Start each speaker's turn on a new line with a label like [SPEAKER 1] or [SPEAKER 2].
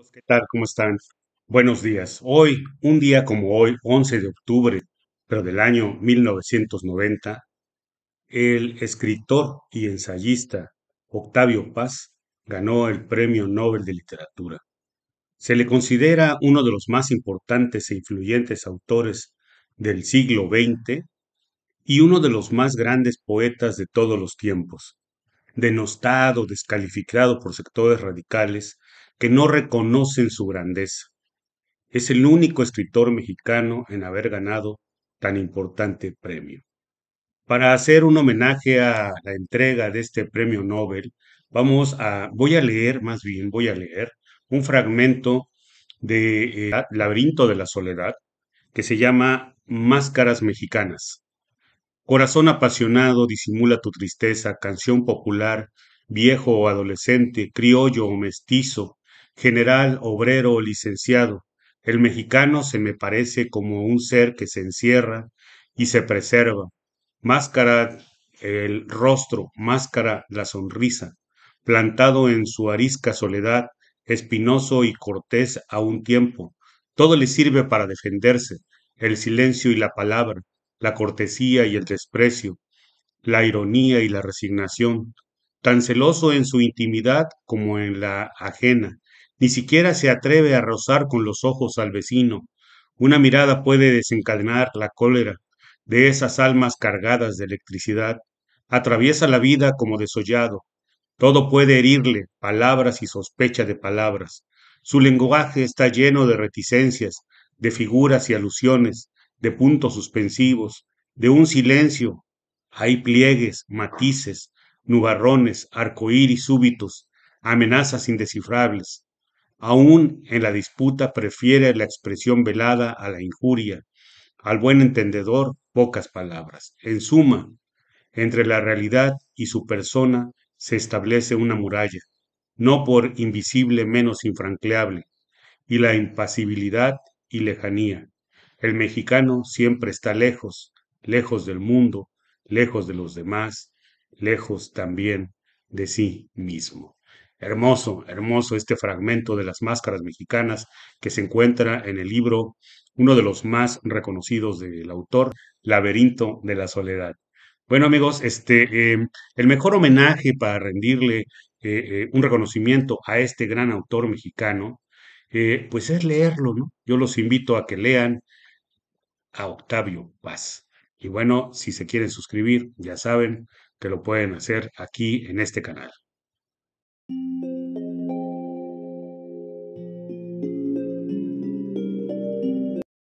[SPEAKER 1] Pues, ¿Qué tal? ¿Cómo están? Buenos días. Hoy, un día como hoy, 11 de octubre, pero del año 1990, el escritor y ensayista Octavio Paz ganó el Premio Nobel de Literatura. Se le considera uno de los más importantes e influyentes autores del siglo XX y uno de los más grandes poetas de todos los tiempos. Denostado, descalificado por sectores radicales, que no reconocen su grandeza. Es el único escritor mexicano en haber ganado tan importante premio. Para hacer un homenaje a la entrega de este premio Nobel, vamos a, voy a leer, más bien voy a leer, un fragmento de eh, Laberinto de la Soledad que se llama Máscaras Mexicanas. Corazón apasionado, disimula tu tristeza, canción popular, viejo o adolescente, criollo o mestizo, general, obrero o licenciado, el mexicano se me parece como un ser que se encierra y se preserva. Máscara el rostro, máscara la sonrisa, plantado en su arisca soledad, espinoso y cortés a un tiempo. Todo le sirve para defenderse, el silencio y la palabra, la cortesía y el desprecio, la ironía y la resignación, tan celoso en su intimidad como en la ajena, ni siquiera se atreve a rozar con los ojos al vecino. Una mirada puede desencadenar la cólera de esas almas cargadas de electricidad. Atraviesa la vida como desollado. Todo puede herirle, palabras y sospecha de palabras. Su lenguaje está lleno de reticencias, de figuras y alusiones, de puntos suspensivos, de un silencio. Hay pliegues, matices, nubarrones, arcoíris súbitos, amenazas indescifrables aún en la disputa prefiere la expresión velada a la injuria, al buen entendedor pocas palabras. En suma, entre la realidad y su persona se establece una muralla, no por invisible menos infranqueable, y la impasibilidad y lejanía. El mexicano siempre está lejos, lejos del mundo, lejos de los demás, lejos también de sí mismo. Hermoso, hermoso este fragmento de las máscaras mexicanas que se encuentra en el libro, uno de los más reconocidos del autor, Laberinto de la Soledad. Bueno amigos, este, em, el mejor homenaje para rendirle eh, eh, un reconocimiento a este gran autor mexicano, eh, pues es leerlo, ¿no? Yo los invito a que lean a Octavio Paz. Y bueno, si se quieren suscribir, ya saben que lo pueden hacer aquí en este canal. Música